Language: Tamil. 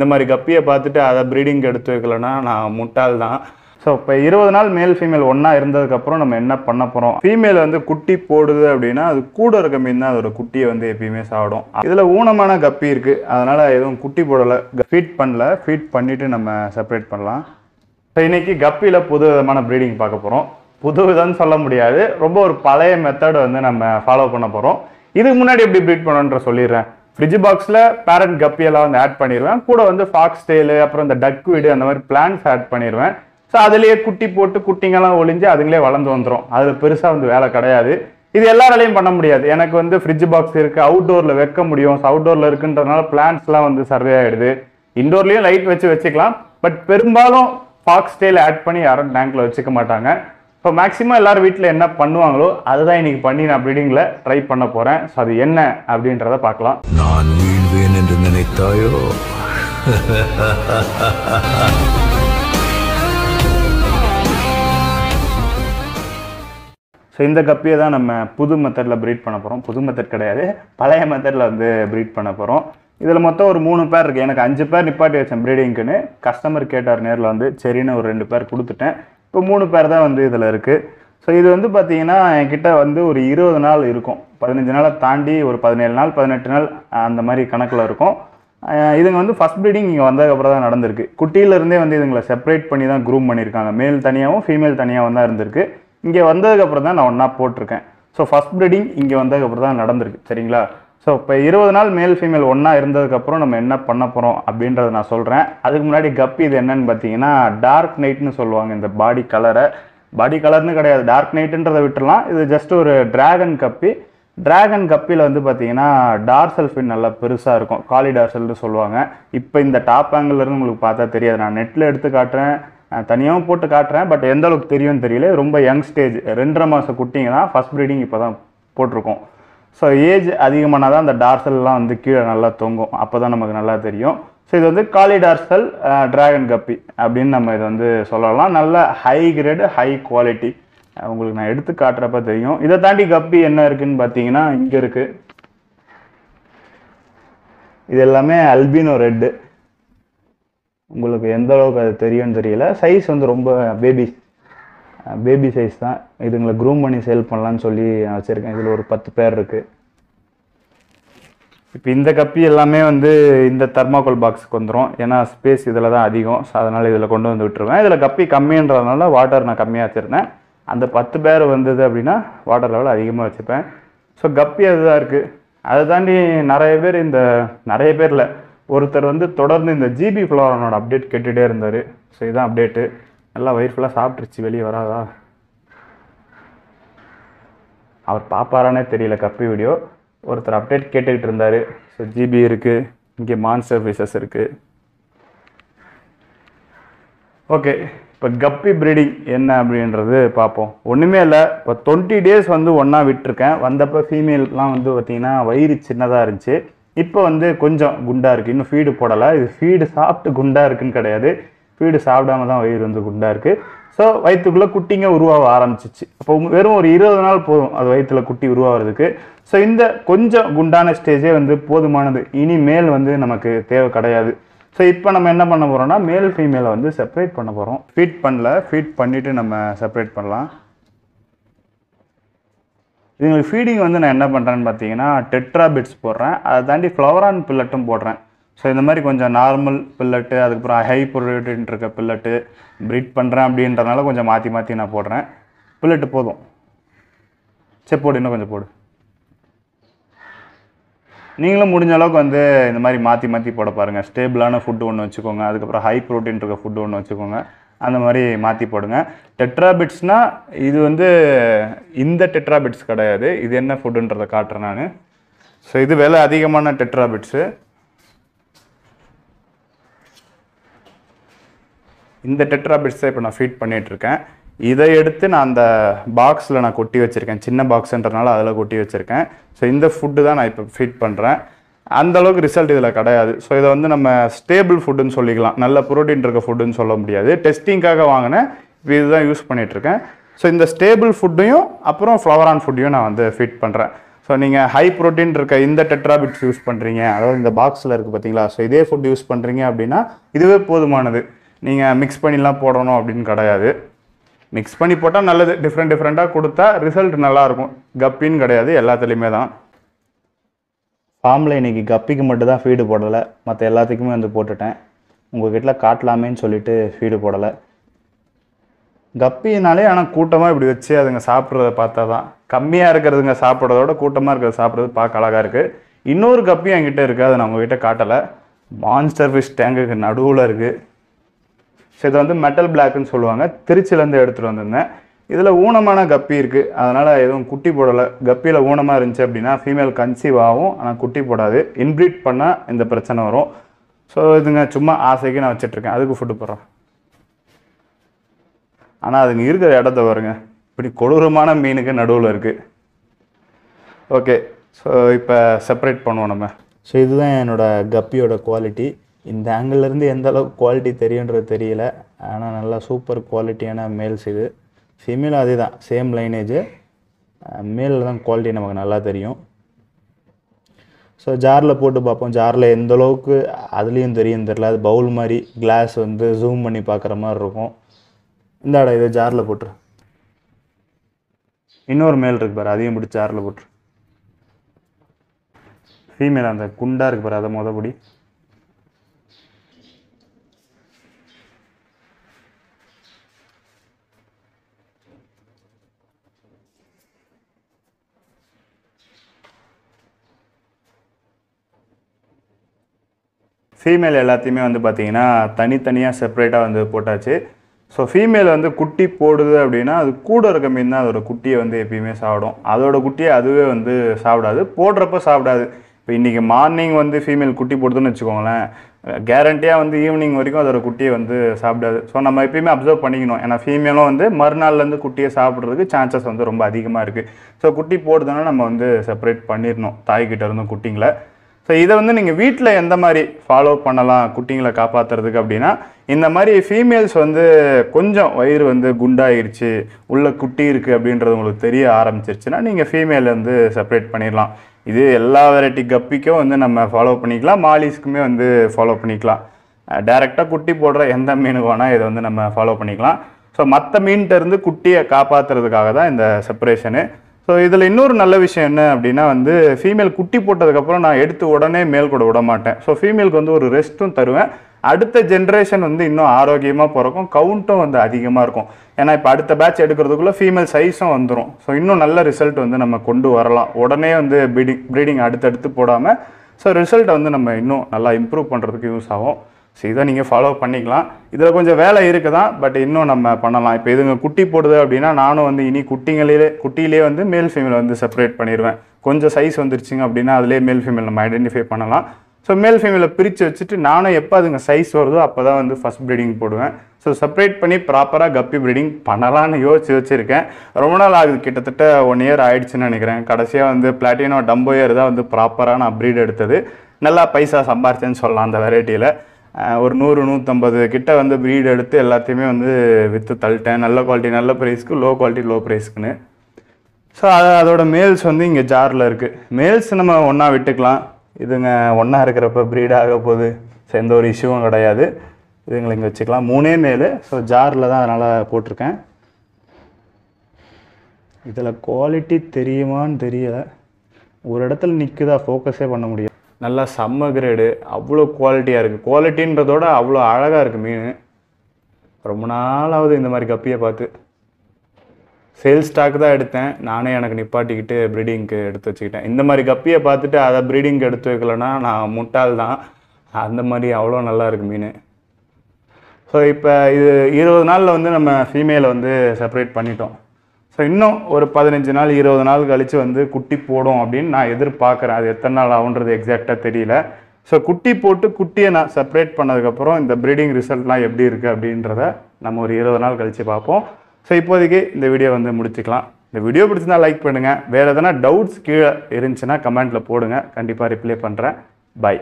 இந்த மாதிரி கப்பியை பார்த்துட்டு அதை ப்ரீடிங் எடுத்து வைக்கலன்னா நான் முட்டாள் தான் ஸோ இப்போ இருபது நாள் மேல் ஃபீமேல் ஒன்றா இருந்ததுக்கப்புறம் நம்ம என்ன பண்ண போகிறோம் ஃபீமேல் வந்து குட்டி போடுது அப்படின்னா அது கூட இருக்க மீன் தான் அதோட குட்டியை வந்து எப்பயுமே சாப்பிடும் இதில் ஊனமான கப்பி இருக்குது அதனால் எதுவும் குட்டி போடலை ஃபீட் பண்ணல ஃபீட் பண்ணிவிட்டு நம்ம செப்பரேட் பண்ணலாம் ஸோ இன்றைக்கி கப்பியில் புது விதமான ப்ரீடிங் பார்க்க போகிறோம் புது விதம்னு சொல்ல முடியாது ரொம்ப ஒரு பழைய மெத்தடை வந்து நம்ம ஃபாலோ பண்ண போகிறோம் இதுக்கு முன்னாடி எப்படி ப்ரீட் பண்ணுன்ற சொல்லிடுறேன் ஃப்ரிட்ஜ் பாக்ஸில் பேரண்ட் கப்பியெல்லாம் வந்து ஆட் பண்ணிடுவேன் கூட வந்து ஃபாக்ஸ் டெய்லு அப்புறம் இந்த டக் வீடு அந்த மாதிரி பிளான்ஸ் ஆட் பண்ணிடுவேன் ஸோ அதுலேயே குட்டி போட்டு குட்டிங்கெல்லாம் ஒளிஞ்சு அதுங்களே வளர்ந்து வந்துடும் அதில் பெருசாக வந்து வேலை கிடையாது இது எல்லாராலையும் பண்ண முடியாது எனக்கு வந்து ஃப்ரிட்ஜ் பாக்ஸ் இருக்குது அவுட்டோரில் வைக்க முடியும் அவுட்டோரில் இருக்குன்றதுனால பிளான்ஸ்லாம் வந்து சர்வே ஆகிடுது இன்டோர்லேயும் லைட் வச்சு வச்சுக்கலாம் பட் பெரும்பாலும் ஃபாக்ஸ் டெய்ல ஆட் பண்ணி யாரும் டேங்க்கில் வச்சுக்க மாட்டாங்க இப்போ மேக்ஸிமம் எல்லாரும் வீட்டில் என்ன பண்ணுவாங்களோ அதுதான் இன்னைக்கு பண்ணி நான் ப்ரீடிங்கில் ட்ரை பண்ண போகிறேன் ஸோ அது என்ன அப்படின்றத பார்க்கலாம் நான் வீழ்வேன் என்று நினைத்தாயோ ஸோ இந்த கப்பியை தான் நம்ம புது மெத்தடில் ப்ரீட் பண்ண போகிறோம் புது மெத்தட் கிடையாது பழைய மெத்தடில் வந்து ப்ரீட் பண்ண போகிறோம் இதில் மொத்தம் ஒரு மூணு பேர் இருக்குது எனக்கு அஞ்சு பேர் நிப்பாட்டி வச்சேன் ப்ரீடிங்க்குன்னு கஸ்டமர் கேட்டார் நேரில் வந்து சரின்னு ஒரு ரெண்டு பேர் கொடுத்துட்டேன் இப்போ மூணு பேர் தான் வந்து இதில் இருக்குது ஸோ இது வந்து பார்த்தீங்கன்னா என்கிட்ட வந்து ஒரு இருபது நாள் இருக்கும் பதினஞ்சு நாளை தாண்டி ஒரு பதினேழு நாள் பதினெட்டு நாள் அந்த மாதிரி கணக்கில் இருக்கும் இதுங்க வந்து ஃபஸ்ட் ப்ரீடிங் இங்கே வந்ததுக்கப்புறம் தான் நடந்திருக்கு குட்டியிலேருந்தே வந்து இதுங்களை செப்பரேட் பண்ணி தான் க்ரூம் பண்ணியிருக்காங்க மேல் தனியாகவும் ஃபீமேல் தனியாகவும் தான் இருந்திருக்கு இங்கே வந்ததுக்கப்புறம் தான் நான் ஒன்றா போட்டிருக்கேன் ஸோ ஃபஸ்ட் ப்ரீடிங் இங்கே வந்ததுக்கப்புறம் தான் நடந்திருக்கு சரிங்களா ஸோ இப்போ இருபது நாள் மேல் ஃபீமேல் ஒன்றா இருந்ததுக்கப்புறம் நம்ம என்ன பண்ண போகிறோம் அப்படின்றத நான் சொல்கிறேன் அதுக்கு முன்னாடி கப் இது என்னன்னு பார்த்தீங்கன்னா டார்க் நைட்னு சொல்லுவாங்க இந்த பாடி கலரை பாடி கலர்னு கிடையாது டார்க் நைட்டுன்றதை விட்டுலாம் இது ஜஸ்ட் ஒரு டிராகன் கப்பி டிராகன் கப்பியில் வந்து பார்த்தீங்கன்னா டார்சல் ஃபின் நல்லா பெருசாக இருக்கும் காலி டார்சல்னு சொல்லுவாங்க இப்போ இந்த டாப் இருந்து உங்களுக்கு பார்த்தா தெரியாது நான் நெட்டில் எடுத்து காட்டுறேன் தனியாகவும் போட்டு காட்டுறேன் பட் எந்த அளவுக்கு தெரியும்னு தெரியல ரொம்ப யங் ஸ்டேஜ் ரெண்டரை மாதம் குட்டிங்க தான் ஃபஸ்ட் ப்ரீடிங் இப்போ தான் போட்டிருக்கோம் ஸோ ஏஜ் அதிகமானால் தான் அந்த டார்சல்லாம் வந்து கீழே நல்லா தொங்கும் அப்போ தான் நமக்கு நல்லா தெரியும் ஸோ இது வந்து காலி டார்சல் ட்ராகன் கப்பி அப்படின்னு நம்ம இதை வந்து சொல்லலாம் நல்ல ஹை கிரேடு ஹை குவாலிட்டி உங்களுக்கு நான் எடுத்து காட்டுறப்ப தெரியும் இதை தாண்டி கப்பி என்ன இருக்குதுன்னு பார்த்தீங்கன்னா இங்கே இருக்குது இது எல்லாமே அல்பினோ ரெட்டு உங்களுக்கு எந்த அளவுக்கு அது தெரியும்னு தெரியல சைஸ் வந்து ரொம்ப பேபி பேபி சைஸ் தான் இதுங்களை க்ரூம் பண்ணி சேல் பண்ணலான்னு சொல்லி வச்சுருக்கேன் இதில் ஒரு பத்து பேர் இருக்குது இப்போ இந்த கப்பி எல்லாமே வந்து இந்த தெர்மாக்கோல் பாக்ஸுக்கு வந்துடும் ஏன்னா ஸ்பேஸ் இதில் தான் அதிகம் ஸோ அதனால் இதில் கொண்டு வந்து விட்டுருவேன் இதில் கப்பி கம்மின்றதுனால வாட்டர் நான் கம்மியாக வச்சுருந்தேன் அந்த பத்து பேர் வந்தது அப்படின்னா வாட்டர் லெவல் அதிகமாக வச்சுப்பேன் ஸோ கப்பி அதுதான் இருக்குது அதை தாண்டி நிறைய பேர் இந்த நிறைய பேரில் ஒருத்தர் வந்து தொடர்ந்து இந்த ஜிபி ஃப்ளோரனோட அப்டேட் கேட்டுகிட்டே இருந்தார் ஸோ இதுதான் அப்டேட்டு நல்லா வயிறு ஃபுல்லாக சாப்பிட்ருச்சு வெளியே வராதா அவர் பார்ப்பாரானே தெரியல கப்பி வீடியோ ஒருத்தர் அப்டேட் கேட்டுக்கிட்டு இருந்தார் ஸோ ஜிபி இருக்குது இங்கே மான்ஸ்டர் ஃபிஷஸ் இருக்குது ஓகே இப்போ கப்பி ப்ரீடிங் என்ன அப்படின்றது பார்ப்போம் ஒன்றுமே இல்லை இப்போ டுவெண்ட்டி டேஸ் வந்து ஒன்றா விட்டுருக்கேன் வந்தப்போ ஃபீமேலுக்குலாம் வந்து பார்த்திங்கன்னா வயிறு சின்னதாக இருந்துச்சு இப்போ வந்து கொஞ்சம் குண்டாக இருக்குது இன்னும் ஃபீடு போடலை இது ஃபீடு சாப்பிட்டு குண்டாக இருக்குன்னு கிடையாது ஃபீடு சாப்பிடாம தான் வயிறு வந்து குண்டாக இருக்குது ஸோ வயிற்றுக்குள்ளே குட்டிங்க உருவாக ஆரம்பிச்சிச்சு அப்போ வெறும் ஒரு இருபது நாள் போதும் அது வயிற்றுல குட்டி உருவாகிறதுக்கு ஸோ இந்த கொஞ்சம் குண்டான ஸ்டேஜே வந்து போதுமானது இனிமேல் வந்து நமக்கு தேவை கிடையாது ஸோ இப்போ நம்ம என்ன பண்ண போகிறோம்னா மேல் ஃபீமேலை வந்து செப்பரேட் பண்ண போகிறோம் ஃபீட் பண்ணல ஃபீட் பண்ணிவிட்டு நம்ம செப்பரேட் பண்ணலாம் இதுங்களுக்கு ஃபீடிங் வந்து நான் என்ன பண்ணுறேன்னு பார்த்தீங்கன்னா டெட்ரா பிட்ஸ் போடுறேன் அதை தாண்டி ஃப்ளவரான் பில்லட்டும் போடுறேன் ஸோ இந்த மாதிரி கொஞ்சம் நார்மல் பில்லட்டு அதுக்கப்புறம் ஹை ப்ரொடக்டின் இருக்க பில்லட்டு ப்ரீட் பண்ணுறேன் அப்படின்றனால கொஞ்சம் மாற்றி மாற்றி நான் போடுறேன் பில்லட்டு போதும் சரி போடு இன்னும் கொஞ்சம் போடு நீங்களும் முடிஞ்ச அளவுக்கு வந்து இந்த மாதிரி மாற்றி மாற்றி போட பாருங்கள் ஸ்டேபிளான ஃபுட்டு ஒன்று வச்சுக்கோங்க அதுக்கப்புறம் ஹை ப்ரோட்டீன் இருக்க ஃபுட்டு ஒன்று வச்சுக்கோங்க அந்த மாதிரி மாற்றி போடுங்க டெட்ராபிட்ஸ்னால் இது வந்து இந்த டெட்ராபிட்ஸ் கிடையாது இது என்ன ஃபுட்டுன்றதை காட்டுறேன் நான் ஸோ இது விலை அதிகமான டெட்ராபிட்ஸு இந்த டெட்ரா பிட்ஸை இப்போ நான் ஃபீட் பண்ணிகிட்டு இருக்கேன் இதை எடுத்து நான் அந்த பாக்ஸில் நான் கொட்டி வச்சுருக்கேன் சின்ன பாக்ஸுன்றனால அதில் கொட்டி வச்சுருக்கேன் ஸோ இந்த ஃபுட்டு தான் நான் இப்போ ஃபீட் பண்ணுறேன் அந்தளவுக்கு ரிசல்ட் இதில் கிடையாது ஸோ இதை வந்து நம்ம ஸ்டேபிள் ஃபுட்டுன்னு சொல்லிக்கலாம் நல்ல ப்ரோட்டீன் இருக்க ஃபுட்டுன்னு சொல்ல முடியாது டெஸ்டிங்காக வாங்கினேன் இப்போ இதுதான் யூஸ் பண்ணிகிட்ருக்கேன் ஸோ இந்த ஸ்டேபிள் ஃபுட்டையும் அப்புறம் ஃப்ளவர் ஆன் ஃபுட்டையும் நான் வந்து ஃபீட் பண்ணுறேன் ஸோ நீங்கள் ஹை ப்ரோட்டீன் இருக்க இந்த டெட்ராபிட்ஸ் யூஸ் பண்ணுறீங்க அதாவது இந்த பாக்ஸில் இருக்குது பார்த்தீங்களா ஸோ இதே ஃபுட் யூஸ் பண்ணுறீங்க அப்படின்னா இதுவே போதுமானது நீங்கள் மிக்ஸ் பண்ணிலாம் போடணும் அப்படின்னு கிடையாது மிக்ஸ் பண்ணி போட்டால் நல்லது டிஃப்ரெண்ட் டிஃப்ரெண்ட்டாக கொடுத்தா ரிசல்ட் நல்லாயிருக்கும் கப்பின்னு கிடையாது எல்லாத்துலேயுமே தான் ஃபார்மில் இன்றைக்கி கப்பிக்கு மட்டும் தான் ஃபீடு போடலை மற்ற எல்லாத்துக்குமே வந்து போட்டுட்டேன் உங்கள் கிட்ட காட்டலாமேன்னு சொல்லிட்டு ஃபீடு போடலை கப்பினாலே ஆனால் கூட்டமாக இப்படி வச்சு அதுங்க சாப்பிட்றத பார்த்தா தான் கம்மியாக இருக்கிறதுங்க சாப்பிட்றதோட கூட்டமாக இருக்கிறத சாப்பிட்றது பார்க்க அழகாக இருக்குது இன்னொரு கப்பி என்கிட்ட இருக்குது அதை நான் உங்கள் கிட்டே காட்டலை மான்ஸ்டர் ஃபிஷ் டேங்குக்கு நடுவில் இருக்குது ஸோ இது வந்து மெட்டல் பிளாக்குன்னு சொல்லுவாங்க திருச்சிலேருந்து எடுத்துகிட்டு வந்திருந்தேன் இதில் ஊனமான கப்பி இருக்குது அதனால் எதுவும் குட்டி போடலை கப்பியில் ஊனமாக இருந்துச்சு அப்படின்னா ஃபீமேல் கன்சீவ் ஆகும் ஆனால் குட்டி போடாது இன்ப்ரீட் பண்ணால் இந்த பிரச்சனை வரும் ஸோ இதுங்க சும்மா ஆசைக்கு நான் வச்சிட்ருக்கேன் அதுக்கு ஃபுட்டு போடுறேன் ஆனால் அதுங்க இருக்கிற இடத்த வருங்க இப்படி கொடூரமான மீனுக்கு நடுவில் இருக்குது ஓகே ஸோ இப்போ செப்பரேட் பண்ணுவோம் நம்ம ஸோ இதுதான் என்னோடய கப்பியோட குவாலிட்டி இந்த ஆங்கிள்லேருந்து எந்த அளவுக்கு குவாலிட்டி தெரியுன்றது தெரியல ஆனால் நல்லா சூப்பர் குவாலிட்டியான மேல்ஸ் இது ஃபீமேலும் அதே தான் சேம் லைனேஜ் மேலில் தான் குவாலிட்டி நமக்கு நல்லா தெரியும் ஸோ ஜாரில் போட்டு பார்ப்போம் ஜாரில் எந்த அளவுக்கு அதுலேயும் தெரியும் தெரில அது பவுல் மாதிரி கிளாஸ் வந்து ஜூம் பண்ணி பார்க்குற மாதிரி இருக்கும் இந்தாடா இதை ஜாரில் போட்டுரு இன்னொரு மேல் இருக்கு பாரு அதையும் பிடிச்சி ஜாரில் போட்டுரு ஃபீமேல் அந்த குண்டாக இருக்கு பாரு அதை மொதல் பிடி ஃபீமேல் எல்லாத்தையுமே வந்து பார்த்திங்கன்னா தனித்தனியாக செப்ரேட்டாக வந்து போட்டாச்சு ஸோ ஃபீமேல் வந்து குட்டி போடுது அப்படின்னா அது கூட இருக்க மீன் தான் அதோடய குட்டியை வந்து எப்பயுமே சாப்பிடும் அதோட குட்டியை அதுவே வந்து சாப்பிடாது போடுறப்ப சாப்பிடாது இப்போ இன்றைக்கி மார்னிங் வந்து ஃபீமேல் குட்டி போடுதுன்னு வச்சுக்கோங்களேன் கேரண்டியாக வந்து ஈவினிங் வரைக்கும் அதோடய குட்டியை வந்து சாப்பிடாது ஸோ நம்ம எப்பயுமே அப்சர்வ் பண்ணிக்கணும் ஏன்னா ஃபீமேலும் வந்து மறுநாள்லேருந்து குட்டியை சாப்பிட்றதுக்கு சான்சஸ் வந்து ரொம்ப அதிகமாக இருக்குது ஸோ குட்டி போடுதுன்னா நம்ம வந்து செப்பரேட் பண்ணிடணும் தாய்கிட்ட இருந்தும் குட்டிங்களை ஸோ இதை வந்து நீங்கள் வீட்டில் எந்த மாதிரி ஃபாலோ பண்ணலாம் குட்டிங்களை காப்பாற்றுறதுக்கு அப்படின்னா இந்த மாதிரி ஃபீமேல்ஸ் வந்து கொஞ்சம் வயிறு வந்து குண்டாயிருச்சு உள்ள குட்டி இருக்குது அப்படின்றது உங்களுக்கு தெரிய ஆரம்பிச்சிருச்சுன்னா நீங்கள் ஃபீமேல் வந்து செப்பரேட் பண்ணிடலாம் இது எல்லா வெரைட்டி கப்பிக்கும் வந்து நம்ம ஃபாலோ பண்ணிக்கலாம் மாலிஸ்க்குமே வந்து ஃபாலோ பண்ணிக்கலாம் டைரெக்டாக குட்டி போடுற எந்த மீனுக்கு வேணால் இதை வந்து நம்ம ஃபாலோ பண்ணிக்கலாம் ஸோ மற்ற மீன்கிட்ட இருந்து குட்டியை காப்பாற்றுறதுக்காக தான் இந்த செப்பரேஷனு ஸோ இதில் இன்னொரு நல்ல விஷயம் என்ன அப்படின்னா வந்து ஃபீமேல் குட்டி போட்டதுக்கப்புறம் நான் எடுத்து உடனே மேல் கூட விட மாட்டேன் ஸோ ஃபீமேலுக்கு வந்து ஒரு ரெஸ்ட்டும் தருவேன் அடுத்த ஜென்ரேஷன் வந்து இன்னும் ஆரோக்கியமாக பிறக்கும் கவுண்ட்டும் வந்து அதிகமாக இருக்கும் ஏன்னா இப்போ அடுத்த பேட்ச் எடுக்கிறதுக்குள்ளே ஃபீமேல் சைஸும் வந்துடும் ஸோ இன்னும் நல்ல ரிசல்ட் வந்து நம்ம கொண்டு வரலாம் உடனே வந்து ப்ரீடிங் ப்ரீடிங் அடுத்தடுத்து போடாமல் ஸோ ரிசல்ட்டை வந்து நம்ம இன்னும் நல்லா இம்ப்ரூவ் பண்ணுறதுக்கு யூஸ் ஆகும் ஸோ இதை நீங்கள் ஃபாலோ பண்ணிக்கலாம் இதில் கொஞ்சம் வேலை இருக்குது தான் பட் இன்னும் நம்ம பண்ணலாம் இப்போ இதுங்க குட்டி போடுது அப்படின்னா நானும் வந்து இனி குட்டிங்களிலே குட்டியிலே வந்து மேல் ஃபீமேல் வந்து செப்பரேட் பண்ணிடுவேன் கொஞ்சம் சைஸ் வந்துருச்சுங்க அப்படின்னா அதிலே மேல் ஃபீமேல் நம்ம ஐடென்டிஃபை பண்ணலாம் ஸோ மேல் ஃபீமேலை பிரித்து வச்சுட்டு நானும் எப்போ அதுங்க சைஸ் வருதோ அப்போ தான் வந்து ஃபஸ்ட் ப்ரீடிங் போடுவேன் ஸோ செப்பரேட் பண்ணி ப்ராப்பராக கப்பி ப்ரீடிங் பண்ணலான்னு யோசிச்சு வச்சுருக்கேன் ரொம்ப நாள் ஆகுது கிட்டத்தட்ட ஒன் இயர் ஆயிடுச்சுன்னு நினைக்கிறேன் கடைசியாக வந்து பிளாட்டினோ டம்போயர் தான் வந்து ப்ராப்பராக நான் ப்ரீட் எடுத்தது நல்லா பைசா சம்பாரிச்சேன்னு சொல்லலாம் அந்த வெரைட்டியில் ஒரு நூறு நூற்றம்பது கிட்ட வந்து ப்ரீடு எடுத்து எல்லாத்தையுமே வந்து விற்று தள்ளிட்டேன் நல்ல குவாலிட்டி நல்ல ப்ரைஸ்க்கு லோ குவாலிட்டி லோ ப்ரைஸ்க்குன்னு ஸோ அதை அதோட மேல்ஸ் வந்து இங்கே ஜாரில் இருக்குது மேல்ஸ் நம்ம ஒன்றா விட்டுக்கலாம் இதுங்க ஒன்றா இருக்கிறப்ப ப்ரீடாக போகுது ஸோ எந்த ஒரு இஷ்யூவும் கிடையாது இதுங்களை இங்கே வச்சுக்கலாம் மூணே மேல் ஸோ ஜாரில் தான் அதனால் போட்டிருக்கேன் இதில் குவாலிட்டி தெரியுமான்னு தெரியலை ஒரு இடத்துல நிற்குதா ஃபோக்கஸே பண்ண முடியும் நல்லா செம்ம கிரேடு அவ்வளோ குவாலிட்டியாக இருக்குது குவாலிட்டின்றதோட அவ்வளோ அழகாக இருக்குது மீன் ரொம்ப நாளாவது இந்த மாதிரி கப்பியை பார்த்து சேல்ஸ் ஸ்டாக் தான் எடுத்தேன் நானே எனக்கு நிப்பாட்டிக்கிட்டு ப்ரீடிங்க்கு எடுத்து வச்சுக்கிட்டேன் இந்த மாதிரி கப்பியை பார்த்துட்டு அதை ப்ரீடிங்க்கு எடுத்து வைக்கலன்னா நான் முட்டாள் தான் அந்த மாதிரி அவ்வளோ நல்லா இருக்குது மீன் ஸோ இப்போ இது இருபது நாளில் வந்து நம்ம ஃபீமேலை வந்து செப்பரேட் பண்ணிட்டோம் ஸோ இன்னும் ஒரு பதினஞ்சு நாள் இருபது நாள் கழித்து வந்து குட்டி போடும் அப்படின்னு நான் எதிர்பார்க்குறேன் அது எத்தனை நாள் ஆகுன்றது எக்ஸாக்டாக தெரியல ஸோ குட்டி போட்டு குட்டியை நான் செப்பரேட் பண்ணதுக்கப்புறம் இந்த ப்ரீடிங் ரிசல்ட்லாம் எப்படி இருக்குது அப்படின்றத நம்ம ஒரு இருபது நாள் கழித்து பார்ப்போம் ஸோ இப்போதைக்கு இந்த வீடியோ வந்து முடிச்சுக்கலாம் இந்த வீடியோ பிடிச்சிருந்தா லைக் பண்ணுங்கள் வேறு எதனா டவுட்ஸ் கீழே இருந்துச்சுன்னா கமெண்ட்டில் போடுங்க கண்டிப்பாக ரிப்ளை பண்ணுறேன் பாய்